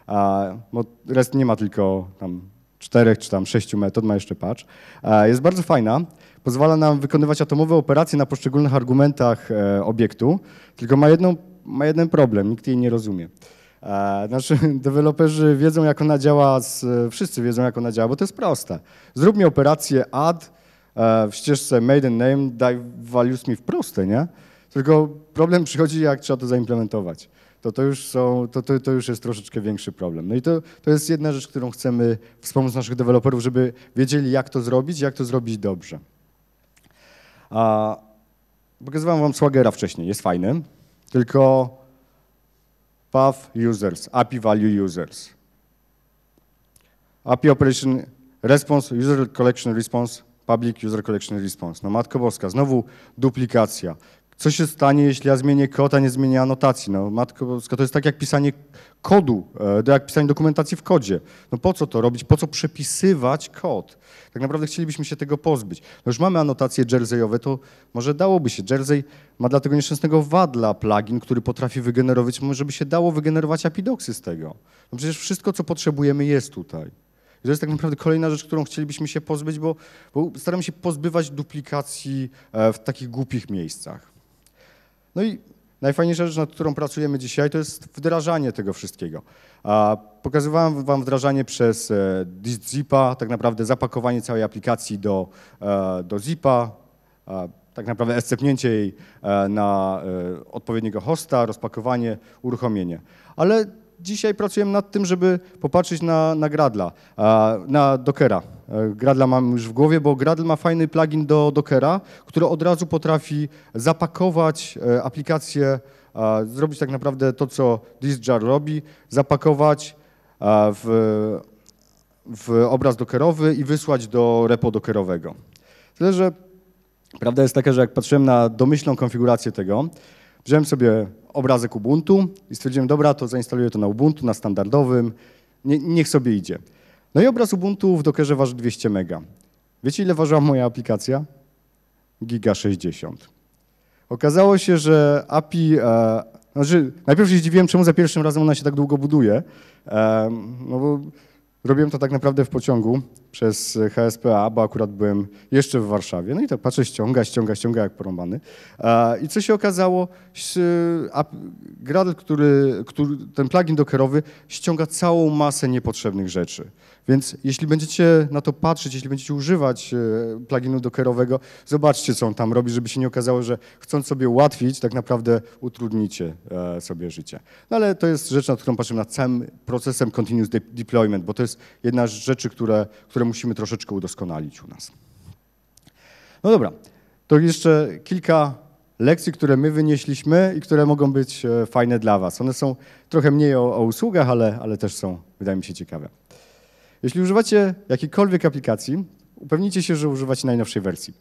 a, bo rest nie ma tylko tam czterech czy tam sześciu metod, ma jeszcze patch. A, jest bardzo fajna, pozwala nam wykonywać atomowe operacje na poszczególnych argumentach e, obiektu, tylko ma, jedną, ma jeden problem, nikt jej nie rozumie. E, znaczy, [laughs] deweloperzy wiedzą, jak ona działa, z, wszyscy wiedzą, jak ona działa, bo to jest proste. Zrób mi operację add e, w ścieżce maiden name, daj values mi w proste, nie? Tylko problem przychodzi, jak trzeba to zaimplementować. To, to, już, są, to, to, to już jest troszeczkę większy problem. No i to, to jest jedna rzecz, którą chcemy wspomóc naszych deweloperów, żeby wiedzieli, jak to zrobić, jak to zrobić dobrze. A, pokazywałem wam Swagera wcześniej, jest fajny, tylko path users, API value users. API operation response, user collection response, public user collection response. No Matko Boska, znowu duplikacja co się stanie, jeśli ja zmienię kod, a nie zmienię anotacji? No, Matko Boska, to jest tak jak pisanie kodu, e, jak pisanie dokumentacji w kodzie. No po co to robić? Po co przepisywać kod? Tak naprawdę chcielibyśmy się tego pozbyć. No już mamy anotacje jerseyowe, to może dałoby się. Jersey ma dla tego nieszczęsnego wadla plugin, który potrafi wygenerować, może by się dało wygenerować apidoksy z tego. No przecież wszystko, co potrzebujemy jest tutaj. I to jest tak naprawdę kolejna rzecz, którą chcielibyśmy się pozbyć, bo, bo staramy się pozbywać duplikacji e, w takich głupich miejscach. No i najfajniejsza rzecz, nad którą pracujemy dzisiaj, to jest wdrażanie tego wszystkiego. Pokazywałem Wam wdrażanie przez e, Zipa, tak naprawdę zapakowanie całej aplikacji do, e, do Zipa, tak naprawdę escepnięcie jej e, na odpowiedniego hosta, rozpakowanie, uruchomienie. Ale dzisiaj pracuję nad tym, żeby popatrzeć na, na Gradla, na Dockera. E, Gradla mam już w głowie, bo Gradle ma fajny plugin do Dockera, który od razu potrafi zapakować e, aplikację, zrobić tak naprawdę to, co DisJar robi, zapakować w, w obraz dockerowy i wysłać do repo dockerowego. Tyle, że prawda jest taka, że jak patrzyłem na domyślną konfigurację tego, wziąłem sobie obrazek Ubuntu i stwierdziłem, dobra, to zainstaluję to na Ubuntu, na standardowym, nie, niech sobie idzie. No i obraz Ubuntu w Dockerze waży 200 mega. Wiecie, ile ważyła moja aplikacja? Giga 60. Okazało się, że API... E, znaczy, najpierw się zdziwiłem, czemu za pierwszym razem ona się tak długo buduje, e, no bo robiłem to tak naprawdę w pociągu, przez HSPA, bo akurat byłem jeszcze w Warszawie. No i tak patrzę, ściąga, ściąga, ściąga jak porąbany. I co się okazało? Gradle, który, który, ten plugin dockerowy ściąga całą masę niepotrzebnych rzeczy. Więc jeśli będziecie na to patrzeć, jeśli będziecie używać e, pluginu dockerowego, zobaczcie, co on tam robi, żeby się nie okazało, że chcąc sobie ułatwić, tak naprawdę utrudnicie e, sobie życie. No ale to jest rzecz, na którą patrzymy nad całym procesem continuous deployment, bo to jest jedna z rzeczy, które, które które musimy troszeczkę udoskonalić u nas. No dobra, to jeszcze kilka lekcji, które my wynieśliśmy i które mogą być e, fajne dla Was. One są trochę mniej o, o usługach, ale, ale też są, wydaje mi się, ciekawe. Jeśli używacie jakiejkolwiek aplikacji, upewnijcie się, że używacie najnowszej wersji.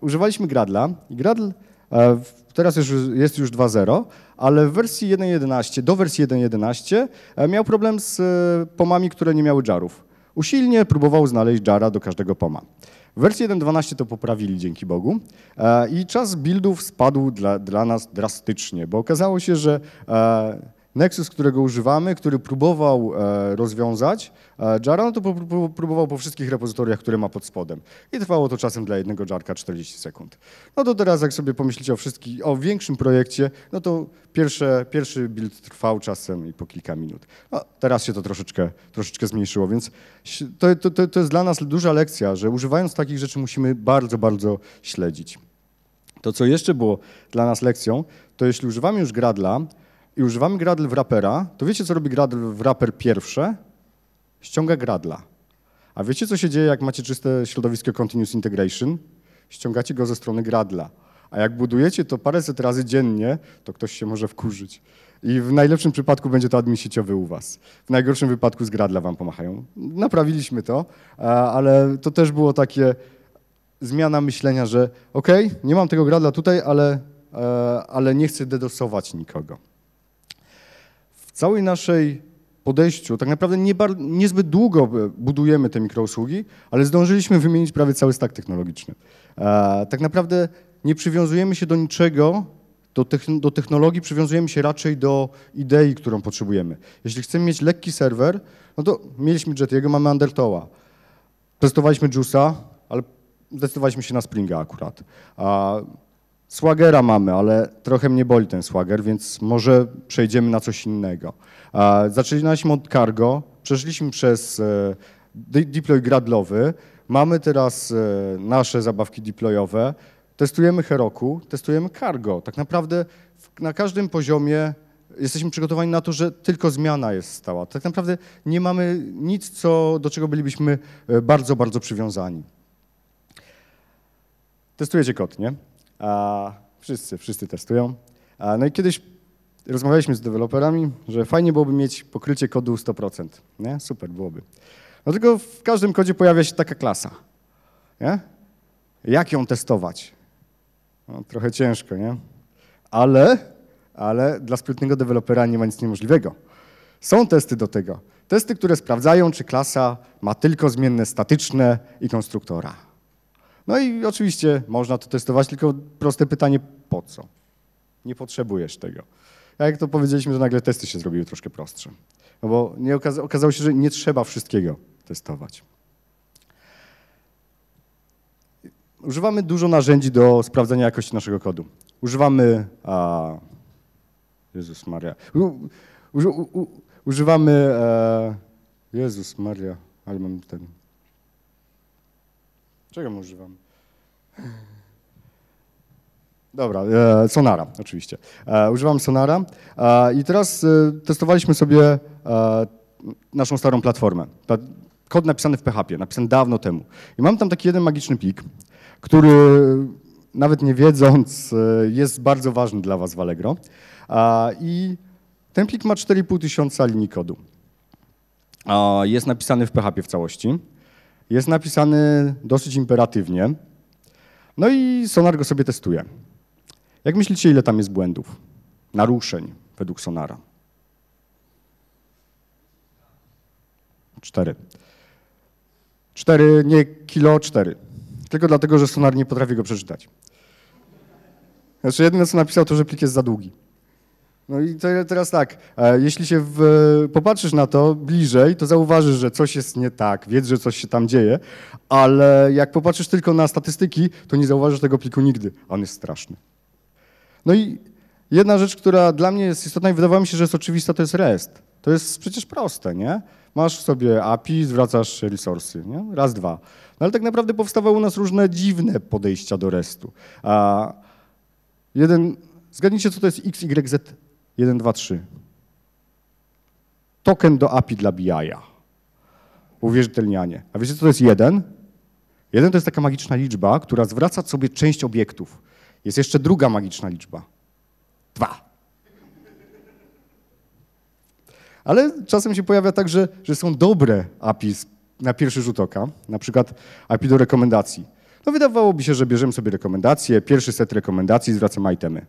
używaliśmy Gradla i Gradl e, teraz już, jest już 2.0, ale w wersji 1.11, do wersji 1.11 e, miał problem z pomami, które nie miały jarów. Usilnie próbował znaleźć Jara do każdego poma. W wersji 1.12 to poprawili, dzięki Bogu. E, I czas buildów spadł dla, dla nas drastycznie, bo okazało się, że e, Nexus, którego używamy, który próbował e, rozwiązać e, Jara, no to próbował po wszystkich repozytoriach, które ma pod spodem. I trwało to czasem dla jednego Jarka 40 sekund. No to teraz, jak sobie pomyślicie o wszystkich, o większym projekcie, no to pierwsze, pierwszy build trwał czasem i po kilka minut. No, teraz się to troszeczkę, troszeczkę zmniejszyło, więc to, to, to jest dla nas duża lekcja, że używając takich rzeczy musimy bardzo, bardzo śledzić. To, co jeszcze było dla nas lekcją, to jeśli używamy już Gradla, i używamy Gradle w wrappera, to wiecie, co robi Gradle w wrapper pierwsze? Ściąga gradla. A wiecie, co się dzieje, jak macie czyste środowisko Continuous Integration? Ściągacie go ze strony gradla. A jak budujecie to paręset razy dziennie, to ktoś się może wkurzyć. I w najlepszym przypadku będzie to admin sieciowy u was. W najgorszym wypadku z gradla wam pomachają. Naprawiliśmy to, e, ale to też było takie zmiana myślenia, że ok, nie mam tego gradla tutaj, ale, e, ale nie chcę dedosować nikogo całej naszej podejściu tak naprawdę nie bar, niezbyt długo e, budujemy te mikrousługi, ale zdążyliśmy wymienić prawie cały stack technologiczny. E, tak naprawdę nie przywiązujemy się do niczego, do, techn do, technologii przywiązujemy się raczej do idei, którą potrzebujemy. Jeśli chcemy mieć lekki serwer, no to mieliśmy Jetiego, mamy Undertowa. Testowaliśmy Juice'a, ale zdecydowaliśmy się na Springa akurat. Słagera mamy, ale trochę mnie boli ten słager, więc może przejdziemy na coś innego. Zaczynaliśmy od cargo, przeszliśmy przez e, deploy gradlowy, mamy teraz e, nasze zabawki deployowe, testujemy Heroku, testujemy cargo. Tak naprawdę na każdym poziomie jesteśmy przygotowani na to, że tylko zmiana jest stała. Tak naprawdę nie mamy nic, co, do czego bylibyśmy e, bardzo, bardzo przywiązani. Testujecie kod, nie? wszyscy, wszyscy testują. no i kiedyś rozmawialiśmy z deweloperami, że fajnie byłoby mieć pokrycie kodu 100%. Nie? Super byłoby. No tylko w każdym kodzie pojawia się taka klasa. Nie? Jak ją testować? No, trochę ciężko, nie? Ale, ale dla sprytnego dewelopera nie ma nic niemożliwego. Są testy do tego. Testy, które sprawdzają, czy klasa ma tylko zmienne statyczne i konstruktora. No i oczywiście można to testować, tylko proste pytanie, po co? Nie potrzebujesz tego. Jak to powiedzieliśmy, to nagle testy się zrobiły troszkę prostsze. No bo nie okaza okazało się, że nie trzeba wszystkiego testować. Używamy dużo narzędzi do sprawdzenia jakości naszego kodu. Używamy... A, Jezus Maria. U, u, u, używamy... E, Jezus Maria, ale mam ten Czego używam? Dobra, e, Sonara oczywiście. E, używam Sonara e, i teraz e, testowaliśmy sobie e, naszą starą platformę. kod napisany w PHP, napisany dawno temu. I mam tam taki jeden magiczny plik, który nawet nie wiedząc e, jest bardzo ważny dla was w Allegro. I ten plik ma 4,5 tysiąca linii kodu. Jest napisany w PHP w całości jest napisany dosyć imperatywnie. No i Sonar go sobie testuje. Jak myślicie, ile tam jest błędów, naruszeń według Sonara? Cztery. Cztery, nie kilo, cztery. Tylko dlatego, że Sonar nie potrafi go przeczytać. Znaczy, jedyne co napisał, to, że plik jest za długi. No i teraz tak, e, jeśli się w, popatrzysz na to bliżej, to zauważysz, że coś jest nie tak, wiedz, że coś się tam dzieje, ale jak popatrzysz tylko na statystyki, to nie zauważysz tego pliku nigdy. On jest straszny. No i jedna rzecz, która dla mnie jest istotna i wydawało mi się, że jest oczywista, to jest REST. To jest przecież proste, nie? Masz sobie API, zwracasz resursy, nie? raz, dwa. No ale tak naprawdę powstawały u nas różne dziwne podejścia do RESTu. A jeden, zgadnijcie, co to jest XYZ 1, 2, 3. Token do API dla bi Uwierzytelnianie. A wiecie, co to jest jeden? Jeden to jest taka magiczna liczba, która zwraca sobie część obiektów. Jest jeszcze druga magiczna liczba. Dwa. Ale czasem się pojawia tak, że, że są dobre API na pierwszy rzut oka, na przykład API do rekomendacji. No wydawałoby się, że bierzemy sobie rekomendacje, pierwszy set rekomendacji, zwracamy itemy.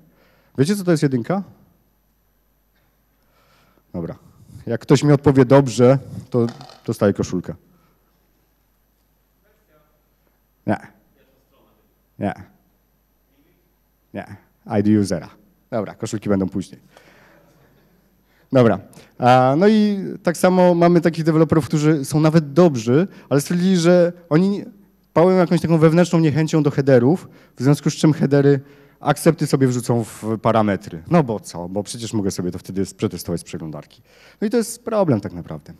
Wiecie, co to jest jedynka? Dobra. Jak ktoś mi odpowie dobrze, to dostaje koszulkę. Nie. Nie. Nie. ID usera. Dobra, koszulki będą później. Dobra. No i tak samo mamy takich deweloperów, którzy są nawet dobrzy, ale stwierdzili, że oni pałują jakąś taką wewnętrzną niechęcią do headerów, w związku z czym headery akcepty sobie wrzucą w parametry. No bo co, bo przecież mogę sobie to wtedy przetestować z przeglądarki. No i to jest problem tak naprawdę.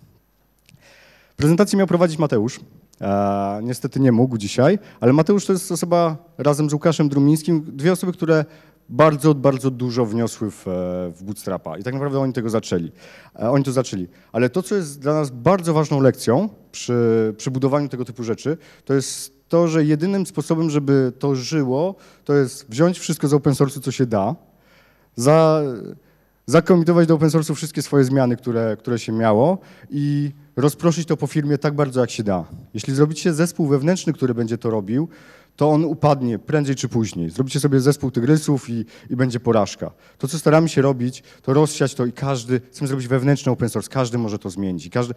Prezentację miał prowadzić Mateusz. E, niestety nie mógł dzisiaj, ale Mateusz to jest osoba razem z Łukaszem Drumińskim, dwie osoby, które bardzo, bardzo dużo wniosły w, e, w Bootstrapa i tak naprawdę oni tego zaczęli. E, oni to zaczęli. Ale to, co jest dla nas bardzo ważną lekcją przy, przy budowaniu tego typu rzeczy, to jest to, że jedynym sposobem, żeby to żyło, to jest wziąć wszystko z open source'u, co się da, za, zakomitować do open source'u wszystkie swoje zmiany, które, które się miało i rozproszyć to po firmie tak bardzo, jak się da. Jeśli zrobicie zespół wewnętrzny, który będzie to robił, to on upadnie prędzej czy później. Zrobicie sobie zespół tygrysów i, i będzie porażka. To, co staramy się robić, to rozsiać to i każdy, chcemy zrobić wewnętrzny open source, każdy może to zmienić. Każdy,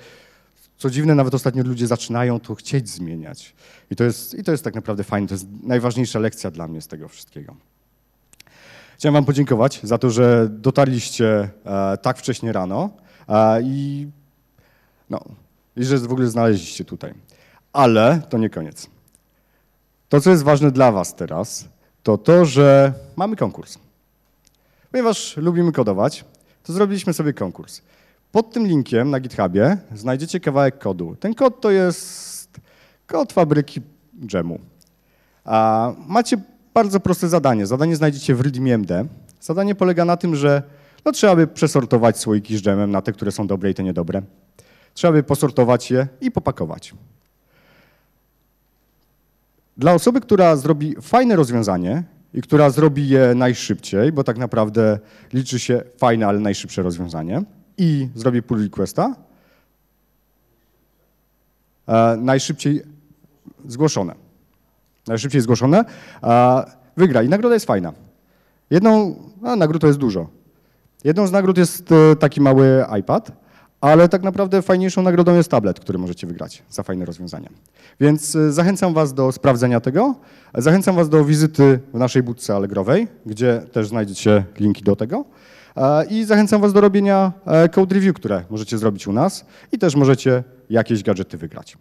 co dziwne, nawet ostatnio ludzie zaczynają to chcieć zmieniać. I to jest, i to jest tak naprawdę fajne, to jest najważniejsza lekcja dla mnie z tego wszystkiego. Chciałem Wam podziękować za to, że dotarliście e, tak wcześnie rano e, i, no, i że w ogóle znaleźliście tutaj. Ale to nie koniec. To, co jest ważne dla Was teraz, to to, że mamy konkurs. Ponieważ lubimy kodować, to zrobiliśmy sobie konkurs. Pod tym linkiem na GitHubie znajdziecie kawałek kodu. Ten kod to jest kod fabryki dżemu. A macie bardzo proste zadanie. Zadanie znajdziecie w ReadmeMD. Zadanie polega na tym, że no, trzeba by przesortować słoiki z dżemem na te, które są dobre i te niedobre. Trzeba by posortować je i popakować. Dla osoby, która zrobi fajne rozwiązanie i która zrobi je najszybciej, bo tak naprawdę liczy się fajne, ale najszybsze rozwiązanie, i zrobię pull requesta, e, najszybciej zgłoszone. Najszybciej zgłoszone e, wygra i nagroda jest fajna. Jedną, a nagród to jest dużo. Jedną z nagród jest e, taki mały iPad, ale tak naprawdę fajniejszą nagrodą jest tablet, który możecie wygrać za fajne rozwiązanie. Więc e, zachęcam Was do sprawdzenia tego. Zachęcam Was do wizyty w naszej budce Allegrowej, gdzie też znajdziecie linki do tego. E, I zachęcam Was do robienia e, code review, które możecie zrobić u nas i też możecie jakieś gadżety wygrać.